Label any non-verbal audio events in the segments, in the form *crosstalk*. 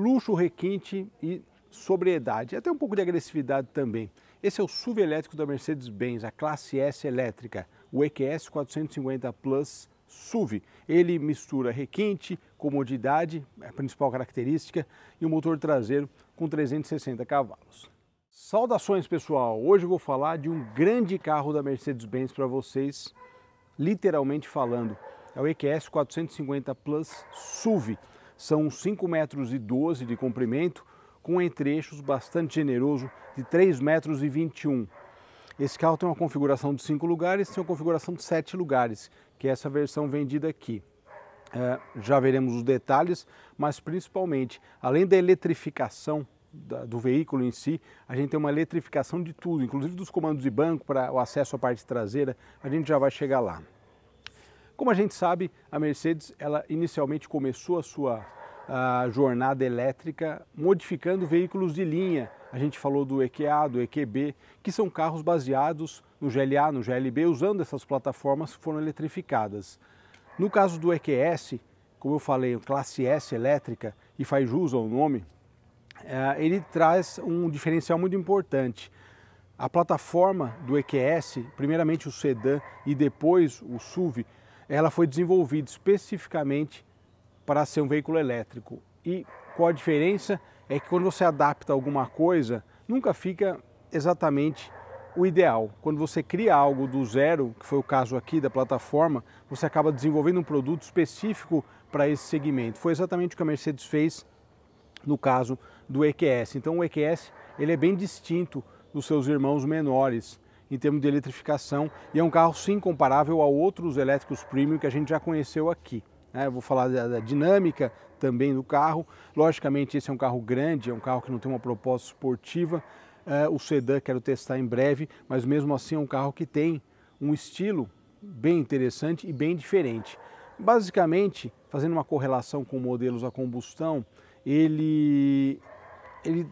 luxo, requinte e sobriedade, até um pouco de agressividade também. Esse é o SUV elétrico da Mercedes-Benz, a classe S elétrica, o EQS 450 Plus SUV. Ele mistura requinte, comodidade, é a principal característica, e um motor traseiro com 360 cavalos. Saudações pessoal! Hoje eu vou falar de um grande carro da Mercedes-Benz para vocês, literalmente falando. É o EQS 450 Plus SUV. São 5 metros e 12 de comprimento, com entre-eixos bastante generoso de 3 metros e 21. Esse carro tem uma configuração de 5 lugares, tem uma configuração de 7 lugares, que é essa versão vendida aqui. É, já veremos os detalhes, mas principalmente, além da eletrificação da, do veículo em si, a gente tem uma eletrificação de tudo, inclusive dos comandos de banco para o acesso à parte traseira, a gente já vai chegar lá. Como a gente sabe, a Mercedes ela inicialmente começou a sua a jornada elétrica, modificando veículos de linha. A gente falou do EQA, do EQB, que são carros baseados no GLA, no GLB, usando essas plataformas que foram eletrificadas. No caso do EQS, como eu falei, classe S elétrica, e faz jus ao é nome, é, ele traz um diferencial muito importante. A plataforma do EQS, primeiramente o sedã e depois o SUV, ela foi desenvolvida especificamente para ser um veículo elétrico. E qual a diferença? É que quando você adapta alguma coisa, nunca fica exatamente o ideal. Quando você cria algo do zero, que foi o caso aqui da plataforma, você acaba desenvolvendo um produto específico para esse segmento. Foi exatamente o que a Mercedes fez no caso do EQS. Então o EQS ele é bem distinto dos seus irmãos menores em termos de eletrificação e é um carro sim comparável a outros elétricos premium que a gente já conheceu aqui. Né? Eu vou falar da, da dinâmica também do carro. Logicamente, esse é um carro grande, é um carro que não tem uma proposta esportiva. É, o sedã quero testar em breve, mas mesmo assim é um carro que tem um estilo bem interessante e bem diferente. Basicamente, fazendo uma correlação com modelos a combustão, ele, ele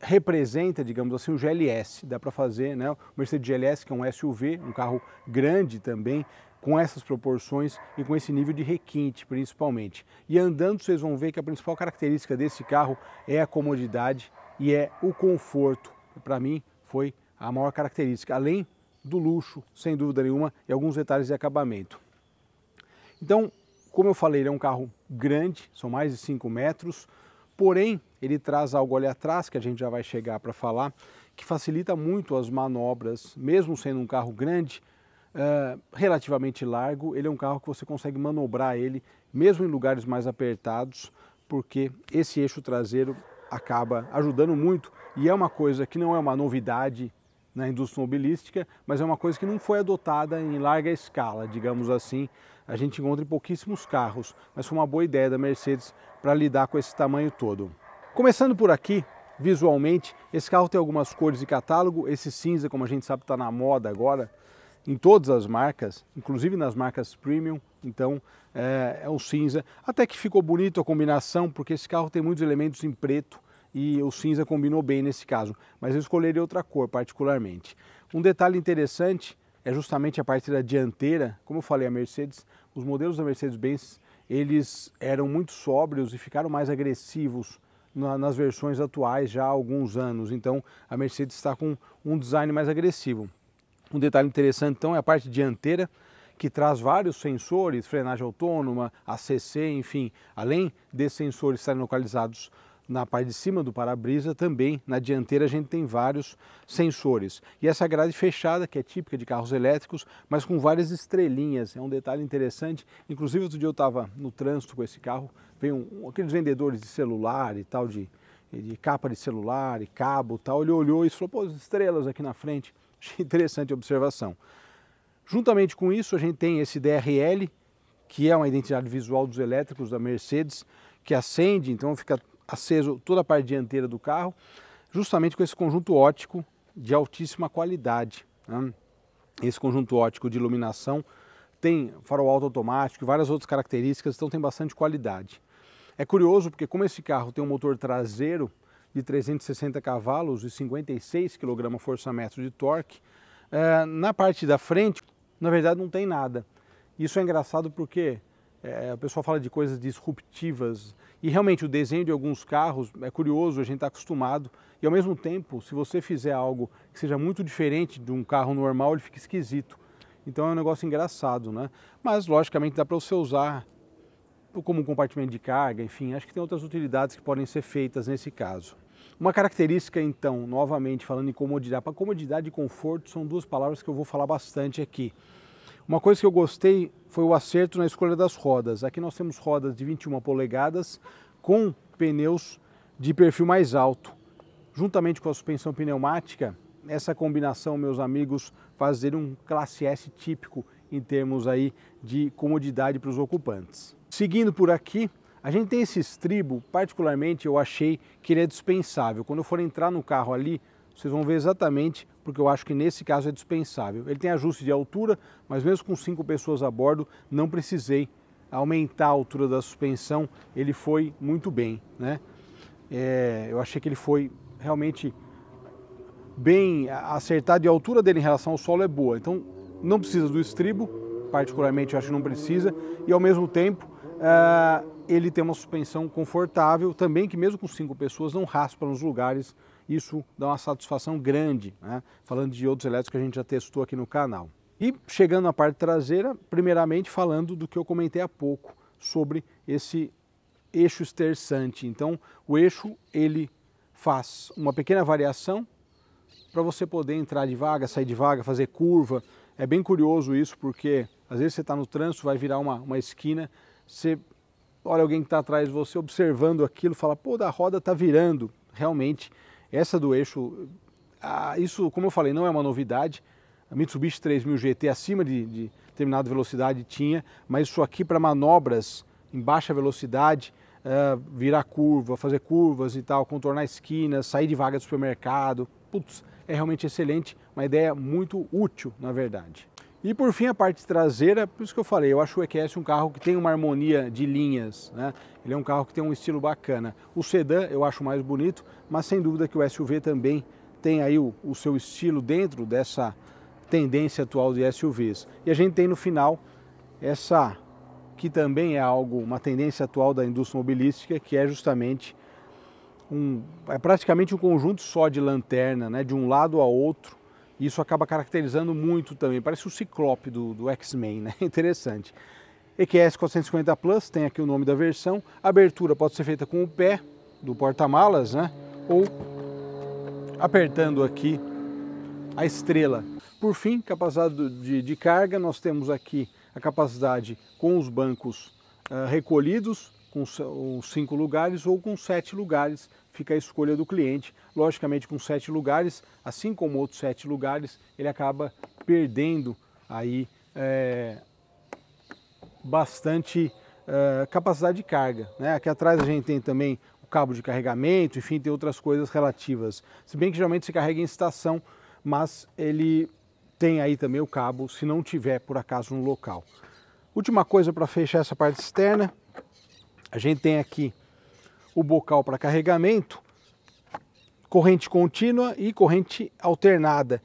representa, digamos assim, o GLS. Dá para fazer, né? O Mercedes GLS, que é um SUV, um carro grande também, com essas proporções e com esse nível de requinte, principalmente. E andando, vocês vão ver que a principal característica desse carro é a comodidade e é o conforto. Para mim, foi a maior característica, além do luxo, sem dúvida nenhuma, e alguns detalhes de acabamento. Então, como eu falei, ele é um carro grande, são mais de 5 metros, porém, ele traz algo ali atrás, que a gente já vai chegar para falar, que facilita muito as manobras, mesmo sendo um carro grande, é, relativamente largo, ele é um carro que você consegue manobrar ele mesmo em lugares mais apertados, porque esse eixo traseiro acaba ajudando muito e é uma coisa que não é uma novidade na indústria mobilística, mas é uma coisa que não foi adotada em larga escala, digamos assim. A gente encontra em pouquíssimos carros, mas foi uma boa ideia da Mercedes para lidar com esse tamanho todo. Começando por aqui, visualmente, esse carro tem algumas cores de catálogo, esse cinza, como a gente sabe, está na moda agora, em todas as marcas, inclusive nas marcas premium, então é, é o cinza. Até que ficou bonito a combinação, porque esse carro tem muitos elementos em preto e o cinza combinou bem nesse caso, mas eu escolheria outra cor particularmente. Um detalhe interessante é justamente a parte da dianteira, como eu falei, a Mercedes, os modelos da Mercedes-Benz, eles eram muito sóbrios e ficaram mais agressivos nas versões atuais já há alguns anos. Então a Mercedes está com um design mais agressivo. Um detalhe interessante então é a parte dianteira, que traz vários sensores, frenagem autônoma, ACC, enfim, além desses sensores estarem localizados na parte de cima do para-brisa, também na dianteira a gente tem vários sensores. E essa grade fechada, que é típica de carros elétricos, mas com várias estrelinhas, é um detalhe interessante. Inclusive, outro dia eu estava no trânsito com esse carro, veio um, aqueles vendedores de celular e tal, de de capa de celular e cabo tal. Ele olhou e falou, pô, estrelas aqui na frente. *laughs* Achei interessante a observação. Juntamente com isso, a gente tem esse DRL, que é uma identidade visual dos elétricos da Mercedes, que acende, então fica aceso toda a parte dianteira do carro, justamente com esse conjunto óptico de altíssima qualidade. Né? Esse conjunto óptico de iluminação tem farol alto automático e várias outras características, então tem bastante qualidade. É curioso porque como esse carro tem um motor traseiro de 360 cavalos e 56 kgfm de torque, é, na parte da frente, na verdade, não tem nada. Isso é engraçado porque é, o pessoal fala de coisas disruptivas e realmente o desenho de alguns carros é curioso, a gente está acostumado. E ao mesmo tempo, se você fizer algo que seja muito diferente de um carro normal, ele fica esquisito. Então é um negócio engraçado, né? Mas logicamente dá para você usar como um compartimento de carga, enfim, acho que tem outras utilidades que podem ser feitas nesse caso. Uma característica, então, novamente falando em comodidade, para comodidade e conforto são duas palavras que eu vou falar bastante aqui. Uma coisa que eu gostei foi o acerto na escolha das rodas. Aqui nós temos rodas de 21 polegadas com pneus de perfil mais alto. Juntamente com a suspensão pneumática, essa combinação, meus amigos, faz dele um classe S típico em termos aí de comodidade para os ocupantes. Seguindo por aqui, a gente tem esse estribo, particularmente eu achei que ele é dispensável. Quando eu for entrar no carro ali, vocês vão ver exatamente porque eu acho que nesse caso é dispensável. Ele tem ajuste de altura, mas mesmo com cinco pessoas a bordo, não precisei aumentar a altura da suspensão. Ele foi muito bem, né? É, eu achei que ele foi realmente bem acertado e a altura dele em relação ao solo é boa. Então não precisa do estribo, particularmente eu acho que não precisa, e ao mesmo tempo ah, ele tem uma suspensão confortável também, que mesmo com cinco pessoas não raspa nos lugares, isso dá uma satisfação grande, né? falando de outros elétricos que a gente já testou aqui no canal. E chegando na parte traseira, primeiramente falando do que eu comentei há pouco sobre esse eixo esterçante. Então, o eixo ele faz uma pequena variação para você poder entrar de vaga, sair de vaga, fazer curva. É bem curioso isso porque às vezes você está no trânsito, vai virar uma, uma esquina, você olha alguém que está atrás de você observando aquilo, fala, pô, da roda está virando. Realmente, essa do eixo, ah, isso, como eu falei, não é uma novidade. A Mitsubishi 3000 GT acima de, de determinada velocidade tinha, mas isso aqui para manobras em baixa velocidade, uh, virar curva, fazer curvas e tal, contornar esquinas, sair de vaga de supermercado, putz, é realmente excelente, uma ideia muito útil, na verdade. E por fim a parte traseira, por isso que eu falei, eu acho o EQS é um carro que tem uma harmonia de linhas, né? Ele é um carro que tem um estilo bacana. O sedã eu acho mais bonito, mas sem dúvida que o SUV também tem aí o, o seu estilo dentro dessa tendência atual de SUVs. E a gente tem no final essa que também é algo, uma tendência atual da indústria mobilística, que é justamente um, é praticamente um conjunto só de lanterna, né? De um lado a outro isso acaba caracterizando muito também, parece o Ciclope do, do X-Men, né? *laughs* Interessante. EQS 450 Plus, tem aqui o nome da versão. A abertura pode ser feita com o pé do porta-malas, né? Ou apertando aqui a estrela. Por fim, capacidade de, de carga, nós temos aqui a capacidade com os bancos uh, recolhidos, com cinco lugares ou com sete lugares, fica a escolha do cliente. Logicamente, com sete lugares, assim como outros sete lugares, ele acaba perdendo aí é, bastante é, capacidade de carga. Né? Aqui atrás a gente tem também o cabo de carregamento, enfim, tem outras coisas relativas. Se bem que geralmente se carrega em estação, mas ele tem aí também o cabo, se não tiver por acaso no local. Última coisa para fechar essa parte externa, a gente tem aqui o bocal para carregamento, corrente contínua e corrente alternada.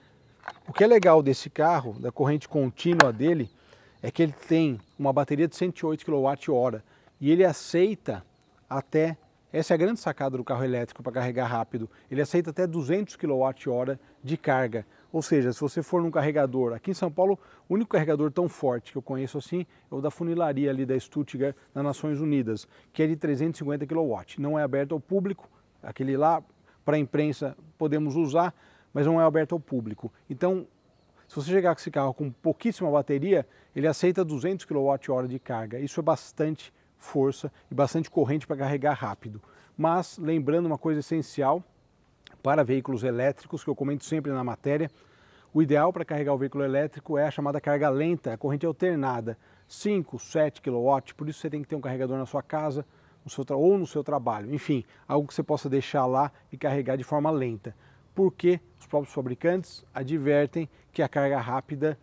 O que é legal desse carro, da corrente contínua dele, é que ele tem uma bateria de 108 kWh e ele aceita até essa é a grande sacada do carro elétrico para carregar rápido. Ele aceita até 200 kWh de carga. Ou seja, se você for num carregador, aqui em São Paulo, o único carregador tão forte que eu conheço assim é o da funilaria ali da Stuttgart, nas Nações Unidas, que é de 350 kW. Não é aberto ao público, aquele lá para a imprensa podemos usar, mas não é aberto ao público. Então, se você chegar com esse carro com pouquíssima bateria, ele aceita 200 kWh de carga. Isso é bastante força e bastante corrente para carregar rápido. Mas lembrando uma coisa essencial para veículos elétricos, que eu comento sempre na matéria, o ideal para carregar o veículo elétrico é a chamada carga lenta, a corrente alternada, 5, 7 kW, por isso você tem que ter um carregador na sua casa no seu, ou no seu trabalho, enfim, algo que você possa deixar lá e carregar de forma lenta. Porque os próprios fabricantes advertem que a carga rápida,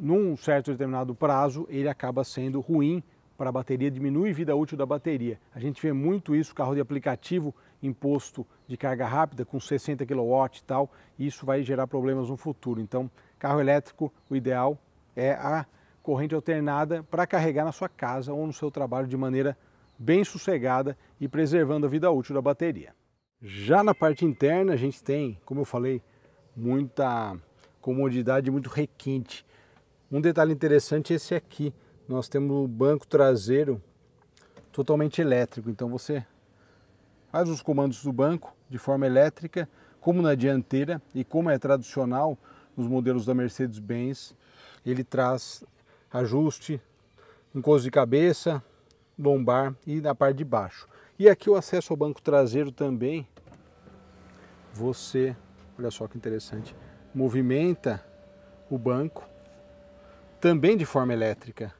num certo determinado prazo, ele acaba sendo ruim para a bateria, diminui a vida útil da bateria. A gente vê muito isso, carro de aplicativo imposto de carga rápida com 60 kW e tal, e isso vai gerar problemas no futuro. Então, carro elétrico, o ideal é a corrente alternada para carregar na sua casa ou no seu trabalho de maneira bem sossegada e preservando a vida útil da bateria. Já na parte interna, a gente tem, como eu falei, muita comodidade, muito requinte. Um detalhe interessante é esse aqui, nós temos o banco traseiro totalmente elétrico. Então você faz os comandos do banco de forma elétrica, como na dianteira e como é tradicional nos modelos da Mercedes-Benz, ele traz ajuste, encosto de cabeça, lombar e na parte de baixo. E aqui o acesso ao banco traseiro também, você, olha só que interessante, movimenta o banco também de forma elétrica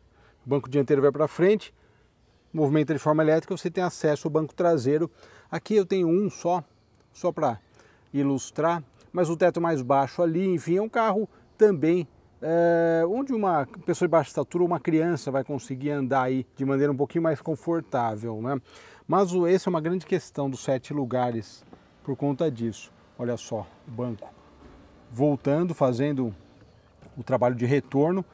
o banco dianteiro vai para frente, movimenta de forma elétrica, você tem acesso ao banco traseiro. Aqui eu tenho um só, só para ilustrar, mas o teto mais baixo ali, enfim, é um carro também é, onde uma pessoa de baixa estatura, uma criança vai conseguir andar aí de maneira um pouquinho mais confortável, né? Mas o, essa é uma grande questão dos sete lugares por conta disso. Olha só, o banco voltando, fazendo o trabalho de retorno,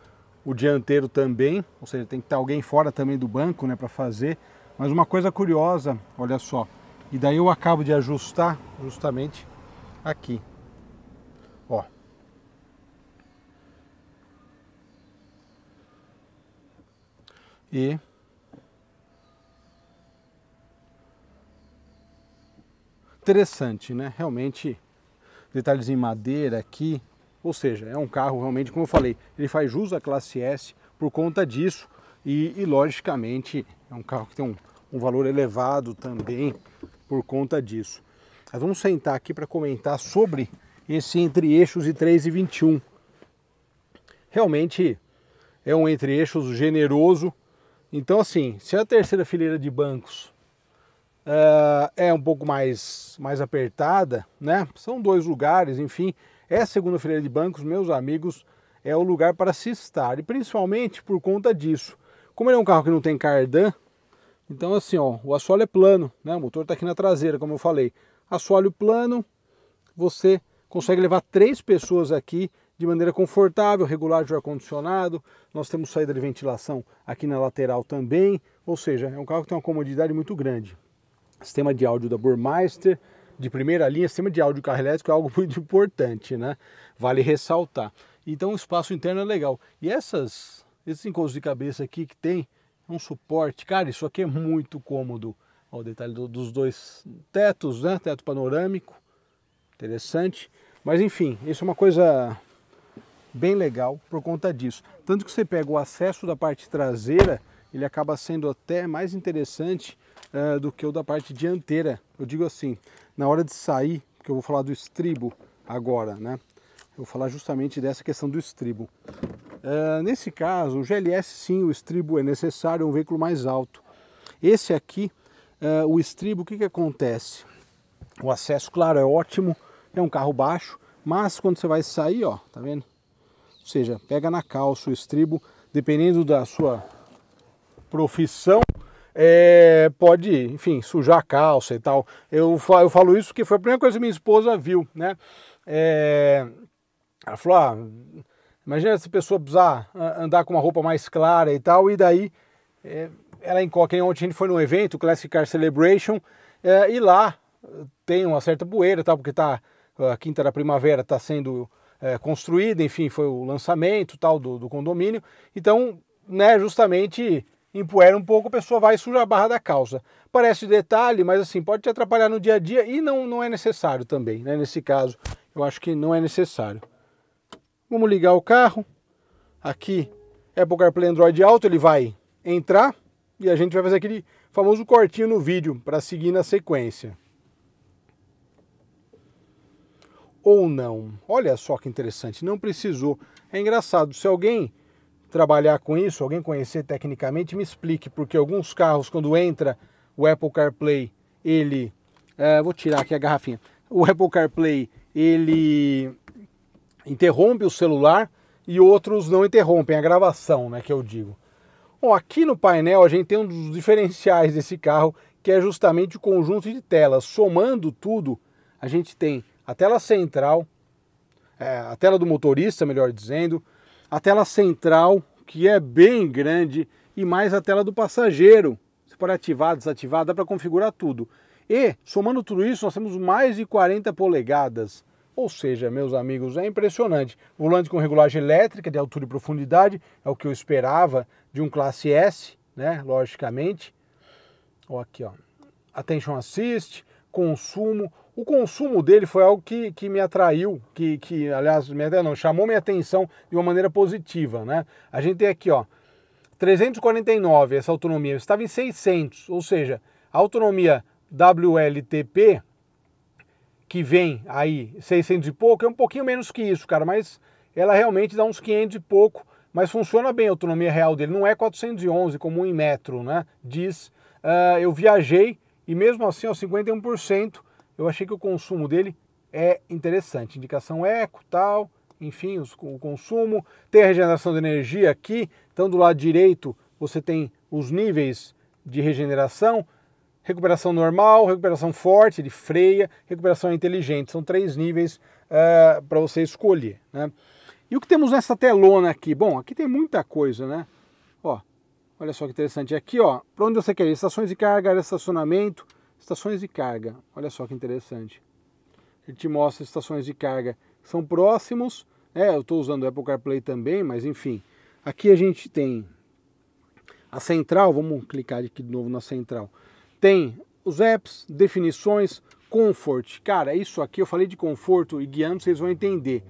o dianteiro também, ou seja, tem que estar alguém fora também do banco né, para fazer. Mas uma coisa curiosa, olha só, e daí eu acabo de ajustar justamente aqui. Ó. E interessante, né? Realmente detalhes em madeira aqui, ou seja, é um carro realmente, como eu falei, ele faz jus à classe S por conta disso e, e logicamente, é um carro que tem um, um valor elevado também por conta disso. Mas vamos sentar aqui para comentar sobre esse entre eixos e 3 e 21. Realmente é um entre eixos generoso. Então, assim, se a terceira fileira de bancos uh, é um pouco mais, mais apertada, né? São dois lugares, enfim, essa é segunda-feira de bancos, meus amigos, é o lugar para se estar, e principalmente por conta disso. Como ele é um carro que não tem cardan, então assim, ó, o assoalho é plano, né? O motor está aqui na traseira, como eu falei. Assoalho plano, você consegue levar três pessoas aqui de maneira confortável, regular de ar-condicionado. Nós temos saída de ventilação aqui na lateral também, ou seja, é um carro que tem uma comodidade muito grande. Sistema de áudio da Burmeister, de primeira linha, sistema de áudio carro elétrico é algo *laughs* muito importante, né? Vale ressaltar. Então o espaço interno é legal. E essas, esses encontros de cabeça aqui que tem um suporte, cara, isso aqui é muito cômodo. Olha o detalhe do, dos dois tetos, né? Teto panorâmico, interessante. Mas enfim, isso é uma coisa bem legal por conta disso. Tanto que você pega o acesso da parte traseira, ele acaba sendo até mais interessante uh, do que o da parte dianteira. Eu digo assim, na hora de sair, porque eu vou falar do estribo agora, né? Eu vou falar justamente dessa questão do estribo. Uh, nesse caso, o GLS sim, o estribo é necessário, é um veículo mais alto. Esse aqui, uh, o estribo, o que, que acontece? O acesso, claro, é ótimo, é um carro baixo, mas quando você vai sair, ó, tá vendo? Ou seja, pega na calça o estribo, dependendo da sua profissão, é, pode, enfim, sujar a calça e tal. Eu, eu falo isso porque foi a primeira coisa que minha esposa viu, né? É, ela falou, ah, imagina se a pessoa precisar andar com uma roupa mais clara e tal, e daí é, ela encoca. Ontem a gente foi num evento, Classic Car Celebration, é, e lá eh, tem uma certa bueira, tal, porque tá, a Quinta da Primavera está sendo é, construída, enfim, foi o lançamento tal do, do condomínio. Então, né, justamente empoeira um pouco, a pessoa vai e suja a barra da calça. Parece detalhe, mas assim, pode te atrapalhar no dia a dia e não, não é necessário também, né? Nesse caso, eu acho que não é necessário. Vamos ligar o carro. Aqui, Apple é CarPlay Android Auto, ele vai entrar e a gente vai fazer aquele famoso cortinho no vídeo para seguir na sequência. Ou não. Olha só que interessante, não precisou. É engraçado, se alguém trabalhar com isso, alguém conhecer tecnicamente, me explique, porque alguns carros, quando entra o Apple CarPlay, ele. É, vou tirar aqui a garrafinha. O Apple CarPlay, ele interrompe o celular e outros não interrompem a gravação, né, que eu digo. Bom, aqui no painel a gente tem um dos diferenciais desse carro, que é justamente o conjunto de telas. Somando tudo, a gente tem a tela central, é, a tela do motorista, melhor dizendo, a tela central, que é bem grande, e mais a tela do passageiro. Você pode ativar, desativar, dá para configurar tudo. E, somando tudo isso, nós temos mais de 40 polegadas. Ou seja, meus amigos, é impressionante. Volante com regulagem elétrica de altura e profundidade, é o que eu esperava de um Classe S, né? Logicamente. ou aqui, ó. Attention Assist, consumo, o consumo dele foi algo que, que me atraiu, que, que, aliás, me não, chamou minha atenção de uma maneira positiva, né? A gente tem aqui, ó, 349 essa autonomia, estava em 600, ou seja, a autonomia WLTP, que vem aí 600 e pouco, é um pouquinho menos que isso, cara, mas ela realmente dá uns 500 e pouco, mas funciona bem a autonomia real dele, não é 411 como em metro, né? Diz, uh, eu viajei e mesmo assim, ó, 51%, eu achei que o consumo dele é interessante. Indicação eco, tal, enfim, os, o consumo. Tem a regeneração de energia aqui, então do lado direito você tem os níveis de regeneração. Recuperação normal, recuperação forte, de freia, recuperação inteligente. São três níveis uh, eh, para você escolher. Né? E o que temos nessa telona aqui? Bom, aqui tem muita coisa, né? Ó, olha só que interessante. Aqui, ó, para onde você quer ir, estações de carga, estacionamento, Estações de carga, olha só que interessante. Ele te mostra estações de carga que são próximos. É, eu estou usando o Apple CarPlay também, mas enfim. Aqui a gente tem a central, vamos clicar aqui de novo na central. Tem os apps, definições, comfort. Cara, isso aqui eu falei de conforto e guiando, vocês vão entender.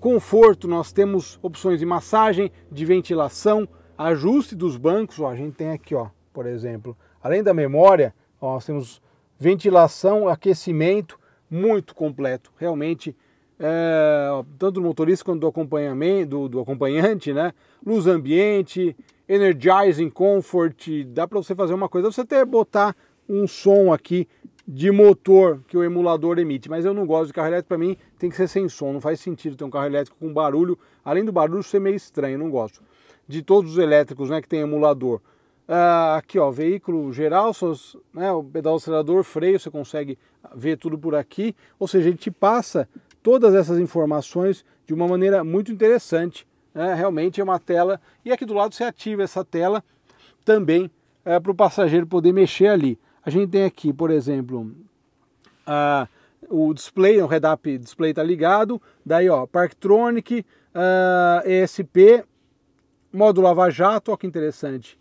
Conforto, nós temos opções de massagem, de ventilação, ajuste dos bancos. Ó, a gente tem aqui, ó, por exemplo, além da memória, Ó, nós temos ventilação, aquecimento, muito completo. Realmente, é, tanto do motorista quanto do acompanhamento, do, do acompanhante, né? Luz ambiente, energizing comfort, dá para você fazer uma coisa, você até botar um som aqui de motor que o emulador emite, mas eu não gosto de carro elétrico, para mim tem que ser sem som, não faz sentido ter um carro elétrico com barulho, além do barulho ser meio estranho, não gosto. De todos os elétricos, né, que tem emulador, Uh, aqui ó, veículo geral, suas, né, o pedal acelerador, freio, você consegue ver tudo por aqui. Ou seja, ele te passa todas essas informações de uma maneira muito interessante. Né? Realmente é uma tela. E aqui do lado você ativa essa tela também é, para o passageiro poder mexer ali. A gente tem aqui, por exemplo, uh, o display, o redap display está ligado. Daí ó, Parktronic, uh, ah, ESP, módulo Lava Jato, olha que interessante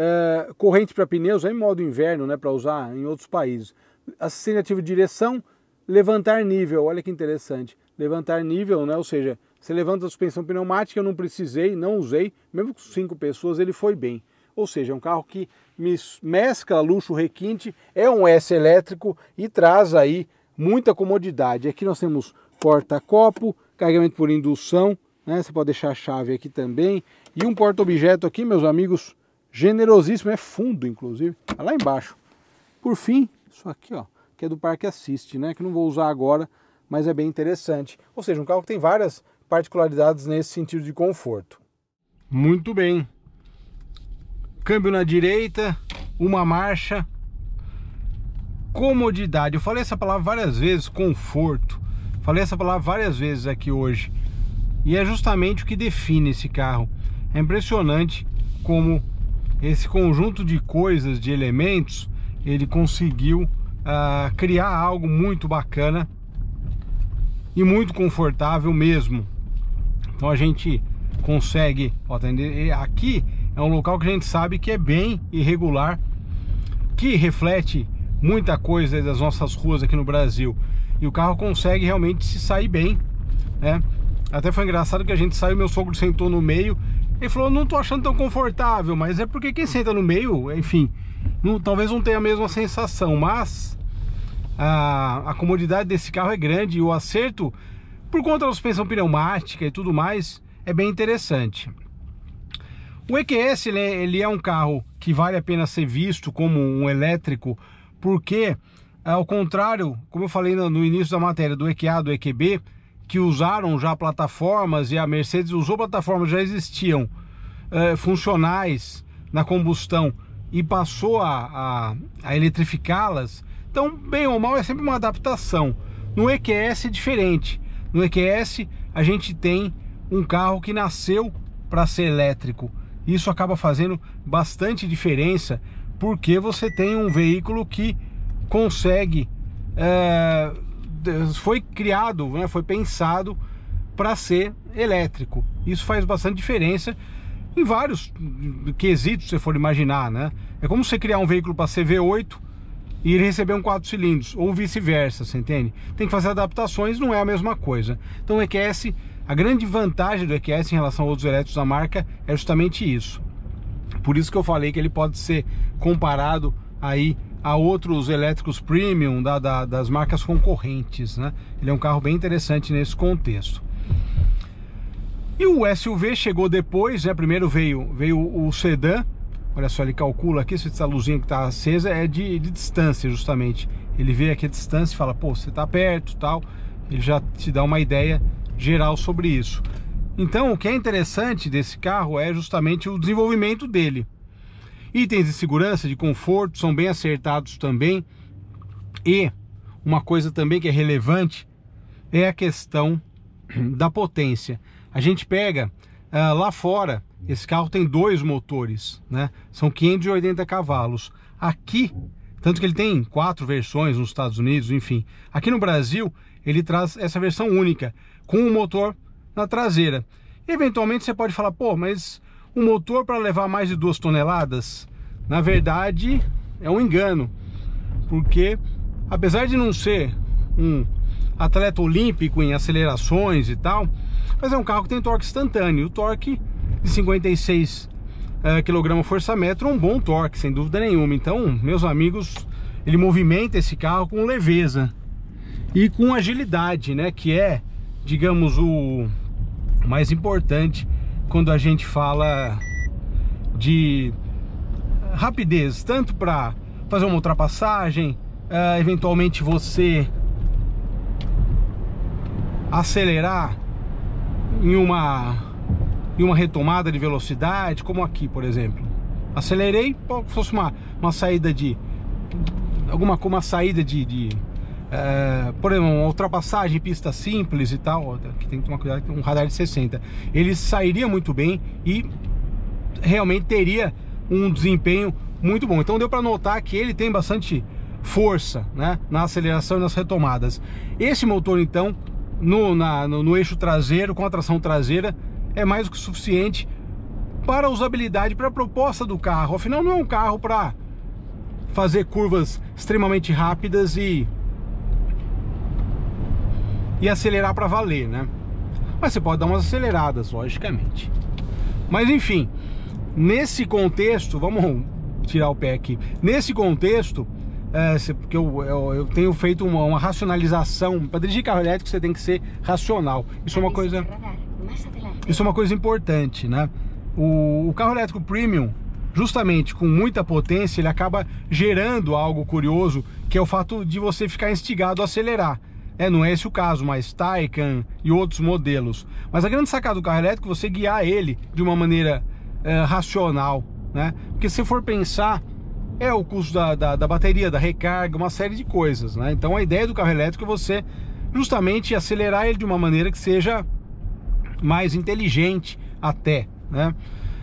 é, corrente para pneus é em modo inverno, né, para usar em outros países. Assinativo de direção, levantar nível, olha que interessante. Levantar nível, né, ou seja, você levanta a suspensão pneumática, eu não precisei, não usei, mesmo com cinco pessoas ele foi bem. Ou seja, é um carro que mescla luxo requinte, é um S elétrico e traz aí muita comodidade. Aqui nós temos porta-copo, carregamento por indução, né? Você pode deixar a chave aqui também. E um porta-objeto aqui, meus amigos, generosíssimo, é fundo inclusive, tá lá embaixo. Por fim, isso aqui, ó, que é do Parque Assiste, né, que não vou usar agora, mas é bem interessante. Ou seja, um carro que tem várias particularidades nesse sentido de conforto. Muito bem. Câmbio na direita, uma marcha, comodidade. Eu falei essa palavra várias vezes, conforto. Falei essa palavra várias vezes aqui hoje. E é justamente o que define esse carro. É impressionante como esse conjunto de coisas, de elementos, ele conseguiu uh, criar algo muito bacana e muito confortável mesmo. Então a gente consegue atender. Tá aqui é um local que a gente sabe que é bem irregular, que reflete muita coisa das nossas ruas aqui no Brasil. E o carro consegue realmente se sair bem, né? Até foi engraçado que a gente saiu, meu sogro sentou no meio ele falou, não tô achando tão confortável, mas é porque quem senta no meio, enfim, não, talvez não tenha a mesma sensação, mas a, a comodidade desse carro é grande e o acerto, por conta da suspensão pneumática e tudo mais, é bem interessante. O EQS ele é, ele é um carro que vale a pena ser visto como um elétrico, porque ao contrário, como eu falei no, no início da matéria do EQA, do EQB, que usaram já plataformas e a Mercedes usou plataformas já existiam é, funcionais na combustão e passou a, a, a eletrificá-las. Então, bem ou mal, é sempre uma adaptação. No EQS é diferente. No EQS a gente tem um carro que nasceu para ser elétrico. Isso acaba fazendo bastante diferença porque você tem um veículo que consegue é, foi criado, né, foi pensado para ser elétrico. Isso faz bastante diferença em vários quesitos, se você for imaginar, né? É como você criar um veículo para CV8 e ele receber um quatro cilindros, ou vice-versa, você entende? Tem que fazer adaptações, não é a mesma coisa. Então o EQS, a grande vantagem do EQS em relação a outros elétricos da marca é justamente isso. Por isso que eu falei que ele pode ser comparado aí a outros elétricos premium da, da, das marcas concorrentes. Né? Ele é um carro bem interessante nesse contexto. E o SUV chegou depois, né? primeiro veio, veio o sedã, olha só, ele calcula aqui, se essa luzinha que está acesa é de, de, distância justamente. Ele vê aqui a distância e fala, pô, você está perto tal, ele já te dá uma ideia geral sobre isso. Então, o que é interessante desse carro é justamente o desenvolvimento dele. Itens de segurança, de conforto, são bem acertados também. E uma coisa também que é relevante é a questão *clears throat* da potência. A gente pega ah, lá fora, esse carro tem dois motores, né? São 580 cavalos. Aqui, tanto que ele tem quatro versões nos Estados Unidos, enfim. Aqui no Brasil, ele traz essa versão única, com o um motor na traseira. Eventualmente você pode falar, pô, mas um motor para levar mais de duas toneladas, na verdade é um engano, porque apesar de não ser um atleta olímpico em acelerações e tal, mas é um carro que tem torque instantâneo, o torque de 56 uh, kg força metro é um bom torque, sem dúvida nenhuma. Então, meus amigos, ele movimenta esse carro com leveza e com agilidade, né, que é, digamos, o mais importante quando a gente fala de rapidez, tanto para fazer uma ultrapassagem, uh, eventualmente você acelerar em uma, em uma retomada de velocidade, como aqui, por exemplo. Acelerei, como se fosse uma, uma saída de... alguma uma saída de, de é, por exemplo, uma ultrapassagem, pista simples e tal, que tem que tomar cuidado com um radar de 60, ele sairia muito bem e realmente teria um desempenho muito bom. Então deu para notar que ele tem bastante força né, na aceleração e nas retomadas. Esse motor, então, no, na, no, no eixo traseiro, com a tração traseira, é mais do que suficiente para a usabilidade, para a proposta do carro. Afinal, não é um carro para fazer curvas extremamente rápidas e e acelerar para valer, né? Mas você pode dar umas aceleradas, logicamente. Mas enfim, nesse contexto, vamos tirar o pé aqui. Nesse contexto, é, porque eu, eu, eu, tenho feito uma, uma racionalização. Para dirigir carro elétrico, você tem que ser racional. Isso é uma é coisa. É isso é uma coisa importante, né? O, o carro elétrico premium, justamente com muita potência, ele acaba gerando algo curioso, que é o fato de você ficar instigado a acelerar. É, não é esse o caso, mas Taycan e outros modelos. Mas a grande sacada do carro elétrico é você guiar ele de uma maneira é, racional, né? Porque se for pensar, é o custo da, da, da, bateria, da recarga, uma série de coisas, né? Então a ideia do carro elétrico é você justamente acelerar ele de uma maneira que seja mais inteligente até, né?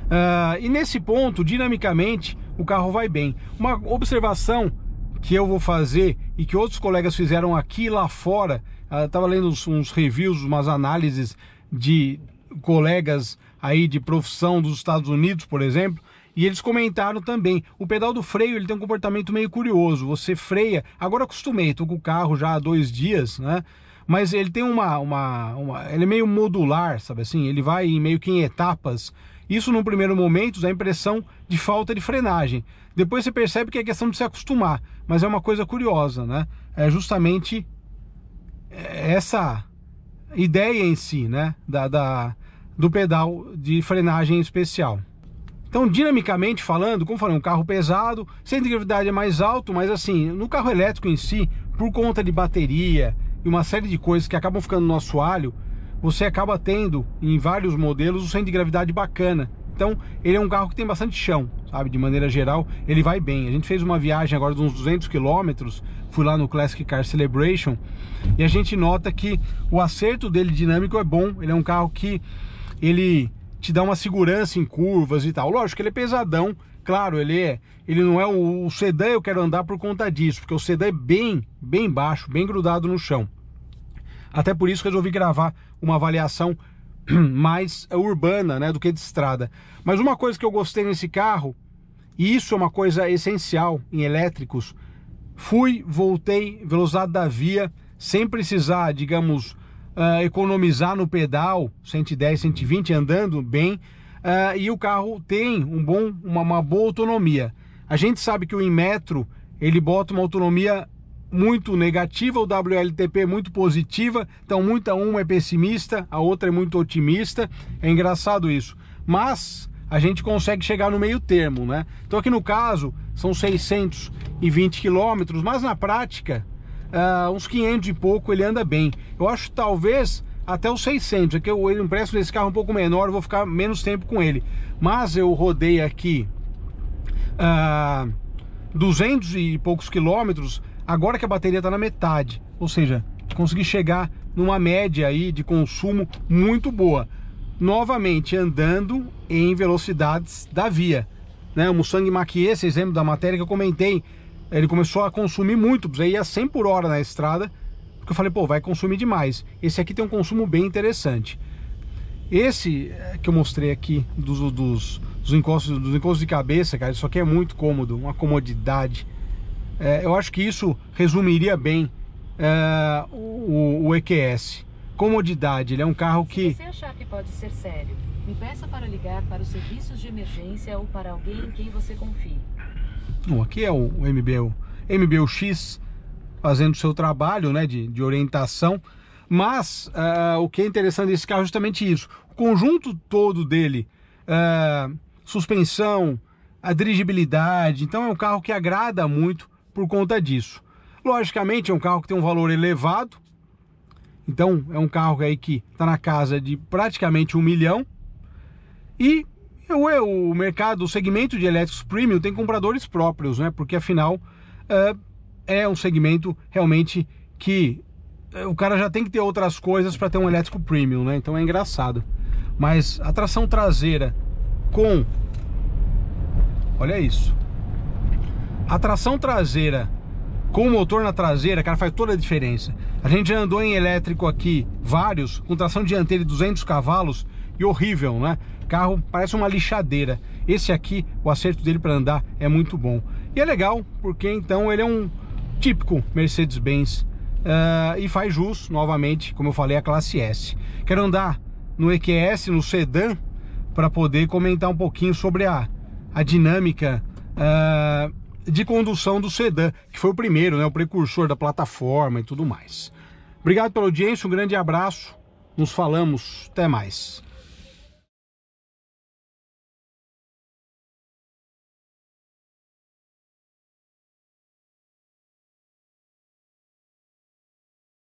Uh, e nesse ponto, dinamicamente, o carro vai bem. Uma observação que eu vou fazer e que outros colegas fizeram aqui e lá fora. Ah, Estava lendo uns, uns reviews, umas análises de colegas aí de profissão dos Estados Unidos, por exemplo, e eles comentaram também, o pedal do freio ele tem um comportamento meio curioso, você freia, agora acostumei, estou com o carro já há dois dias, né? Mas ele tem uma, uma, uma ele é meio modular, sabe assim, ele vai meio que em etapas, isso, no primeiro momento, dá a impressão de falta de frenagem. Depois você percebe que é questão de se acostumar, mas é uma coisa curiosa, né? É justamente é, essa ideia em si, né? Da, da do pedal de frenagem especial. Então, dinamicamente falando, como falei, um carro pesado, centro de gravidade é mais alto, mas assim, no carro elétrico em si, por conta de bateria e uma série de coisas que acabam ficando no nosso alho, você acaba tendo em vários modelos o um centro de gravidade bacana. Então, ele é um carro que tem bastante chão, sabe? De maneira geral, ele vai bem. A gente fez uma viagem agora de uns 200 quilômetros, fui lá no Classic Car Celebration, e a gente nota que o acerto dele dinâmico é bom. Ele é um carro que ele te dá uma segurança em curvas e tal. Lógico que ele é pesadão, claro, ele é, ele não é o, o sedã eu quero andar por conta disso, porque o sedã é bem, bem baixo, bem grudado no chão. Até por isso resolvi gravar uma avaliação *clears throat* mais eh, urbana, né, do que de estrada. Mas uma coisa que eu gostei nesse carro, e isso é uma coisa essencial em elétricos, fui, voltei, velocidade da via, sem precisar, digamos, uh, economizar no pedal, 110, 120, andando bem, uh, e o carro tem um bom, uma, uma boa autonomia. A gente sabe que o Inmetro, ele bota uma autonomia muito negativa, o WLTP muito positiva, então muita uma é pessimista, a outra é muito otimista. É engraçado isso. Mas a gente consegue chegar no meio termo, né? Então aqui no caso são 620 quilômetros, mas na prática uh, uns 500 e pouco ele anda bem. Eu acho talvez até os 600, aqui é eu, eu empresto desse carro um pouco menor, vou ficar menos tempo com ele. Mas eu rodei aqui uh, ah, 200 e poucos quilômetros, agora que a bateria está na metade, ou seja, consegui chegar numa média aí de consumo muito boa, novamente andando em velocidades da via. Né? O Mustang Mach-E, vocês exemplo da matéria que eu comentei, ele começou a consumir muito, você ia 100 por hora na estrada, porque eu falei, pô, vai consumir demais. Esse aqui tem um consumo bem interessante. Esse eh, que eu mostrei aqui dos, dos, dos, encostos, dos encostos de cabeça, cara, isso aqui é muito cômodo, uma comodidade. É, eu acho que isso resumiria bem é, o, o, EQS. Comodidade, ele é um carro que... Se você achar que pode ser sério, me peça para ligar para os serviços de emergência ou para alguém em quem você confie. Bom, aqui é o MBU, MBUX fazendo o seu trabalho né, de, de orientação, mas uh, o que é interessante desse carro é justamente isso. O conjunto todo dele, uh, suspensão, a dirigibilidade, então é um carro que agrada muito por conta disso. Logicamente é um carro que tem um valor elevado, então é um carro aí que está na casa de praticamente um milhão. E o, o mercado, o segmento de elétricos premium tem compradores próprios, né? Porque afinal eh, é um segmento realmente que eh, o cara já tem que ter outras coisas para ter um elétrico premium, né? Então é engraçado. Mas a tração traseira com... Olha isso a tração traseira com o motor na traseira, cara, faz toda a diferença. A gente já andou em elétrico aqui, vários, com tração dianteira de 200 cavalos e horrível, né? Carro parece uma lixadeira. Esse aqui, o acerto dele para andar é muito bom. E é legal, porque então ele é um típico Mercedes-Benz uh, e faz jus, novamente, como eu falei, a classe S. Quero andar no EQS, no sedã, para poder comentar um pouquinho sobre a, a dinâmica uh, de condução do sedã, que foi o primeiro, né, o precursor da plataforma e tudo mais. Obrigado pela audiência, um grande abraço, nos falamos, até mais.